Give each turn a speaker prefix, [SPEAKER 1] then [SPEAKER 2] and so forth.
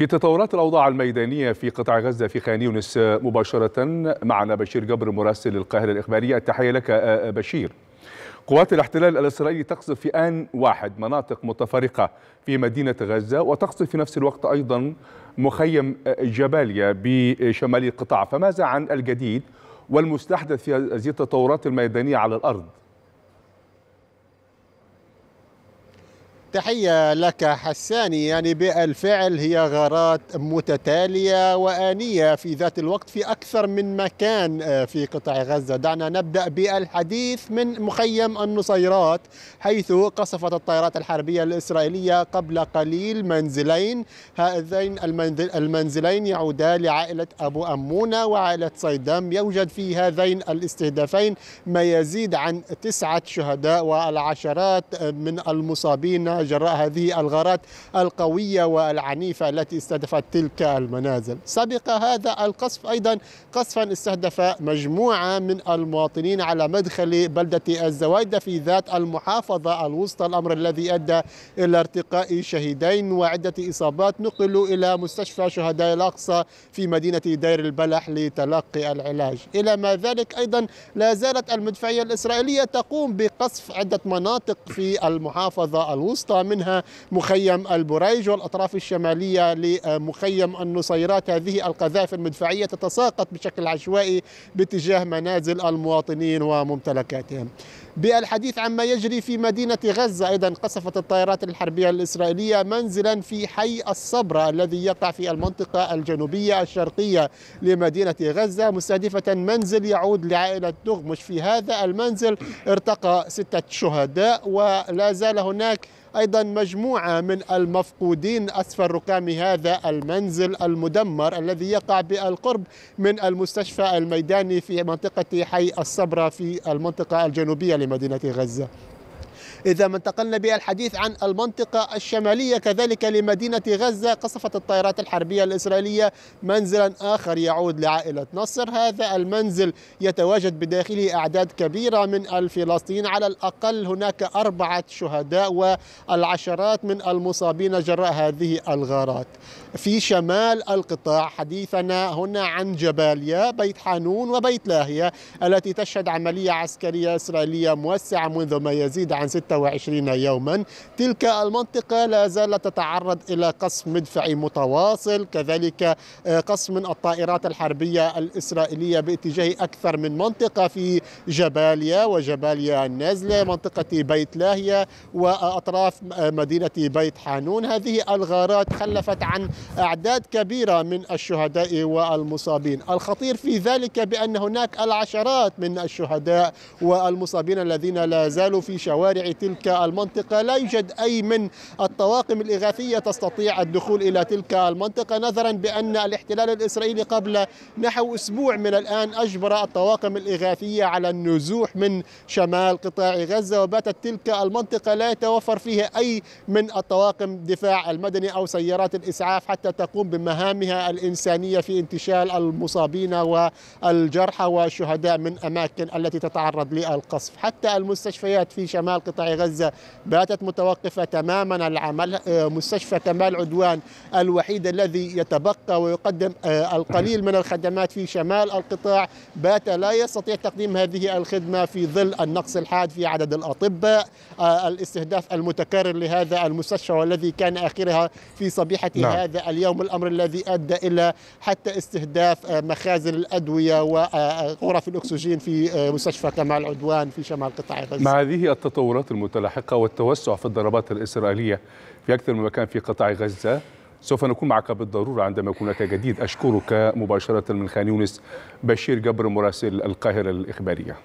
[SPEAKER 1] في تطورات الأوضاع الميدانية في قطاع غزة في خان يونس آه، مباشرة معنا بشير جبر مراسل القاهرة الإخبارية التحية لك آه، آه، بشير قوات الاحتلال الإسرائيلي تقصف في آن واحد مناطق متفرقة في مدينة غزة وتقصف في نفس الوقت أيضا مخيم جباليا بشمال القطاع فماذا عن الجديد والمستحدث في هذه التطورات الميدانية على الأرض؟
[SPEAKER 2] تحية لك حساني يعني بالفعل هي غارات متتالية وآنية في ذات الوقت في أكثر من مكان آه، في قطاع غزة دعنا نبدأ بالحديث من مخيم النصيرات حيث قصفت الطائرات الحربية الإسرائيلية قبل قليل منزلين هذين المنزلين يعودا لعائلة أبو أمونة وعائلة صيدام يوجد في هذين الاستهدافين ما يزيد عن تسعة شهداء والعشرات آه، من المصابين جراء هذه الغارات القوية والعنيفة التي استهدفت تلك المنازل سبق هذا القصف أيضا قصفا استهدف مجموعة من المواطنين على مدخل بلدة الزوايدة في ذات المحافظة الوسطى الأمر الذي أدى إلى ارتقاء شهيدين وعدة إصابات نقلوا إلى مستشفى شهداء الأقصى في مدينة دير البلح لتلقي العلاج إلى ما ذلك أيضا لا زالت المدفعية الإسرائيلية تقوم بقصف عدة مناطق في المحافظة الوسطى الوسطى منها مخيم البريج والأطراف الشمالية لمخيم النصيرات هذه القذائف المدفعية تتساقط بشكل عشوائي باتجاه منازل المواطنين وممتلكاتهم بالحديث عما يجري في مدينة غزة أيضا قصفت الطائرات الحربية الإسرائيلية منزلا في حي الصبرة الذي يقع في المنطقة الجنوبية الشرقية لمدينة غزة مستهدفة منزل يعود لعائلة دغمش في هذا المنزل ارتقى ستة شهداء ولا زال هناك أيضا مجموعة من المفقودين أسفل ركام هذا المنزل المدمر الذي يقع بالقرب من المستشفى الميداني في منطقة حي الصبرة في المنطقة الجنوبية لمدينة غزة إذا ما انتقلنا بالحديث عن المنطقة الشمالية كذلك لمدينة غزة قصفت الطائرات الحربية الإسرائيلية منزلا آخر يعود لعائلة نصر هذا المنزل يتواجد بداخله أعداد كبيرة من الفلسطينيين على الأقل هناك أربعة شهداء والعشرات من المصابين جراء هذه الغارات في شمال القطاع حديثنا هنا عن جباليا بيت حانون وبيت لاهية التي تشهد عملية عسكرية إسرائيلية موسعة منذ ما يزيد عن ست 26 يوما تلك المنطقة لا زالت تتعرض إلى قصف مدفعي متواصل كذلك آه، قصف من الطائرات الحربية الإسرائيلية باتجاه أكثر من منطقة في جباليا وجباليا النازلة منطقة بيت لاهية وأطراف آه، مدينة بيت حانون هذه الغارات خلفت عن أعداد كبيرة من الشهداء والمصابين الخطير في ذلك بأن هناك العشرات من الشهداء والمصابين الذين لا زالوا في شوارع تلك المنطقة لا يوجد أي من الطواقم الإغاثية تستطيع الدخول إلى تلك المنطقة نظرا بأن الاحتلال الإسرائيلي قبل نحو أسبوع من الآن أجبر الطواقم الإغاثية على النزوح من شمال قطاع غزة وباتت تلك المنطقة لا يتوفر فيها أي من الطواقم دفاع المدني أو سيارات الإسعاف حتى تقوم بمهامها الإنسانية في انتشال المصابين والجرحى والشهداء من أماكن التي تتعرض للقصف حتى المستشفيات في شمال قطاع غزة باتت متوقفة تماما العمل آه، مستشفى كمال عدوان الوحيد الذي يتبقى ويقدم آه، القليل من الخدمات في شمال القطاع بات لا يستطيع تقديم هذه الخدمة في ظل النقص الحاد في عدد الأطباء آه، الاستهداف المتكرر لهذا المستشفى والذي كان آخرها في صبيحة نعم. هذا اليوم الأمر الذي أدى إلى حتى استهداف مخازن الأدوية وغرف الأكسجين في مستشفى كمال عدوان في شمال قطاع غزة مع
[SPEAKER 1] هذه التطورات الم... المتلاحقة والتوسع في الضربات الإسرائيلية في أكثر من مكان في قطاع غزة سوف نكون معك بالضرورة عندما يكون هناك جديد أشكرك مباشرة من خان يونس بشير جبر مراسل القاهرة الإخبارية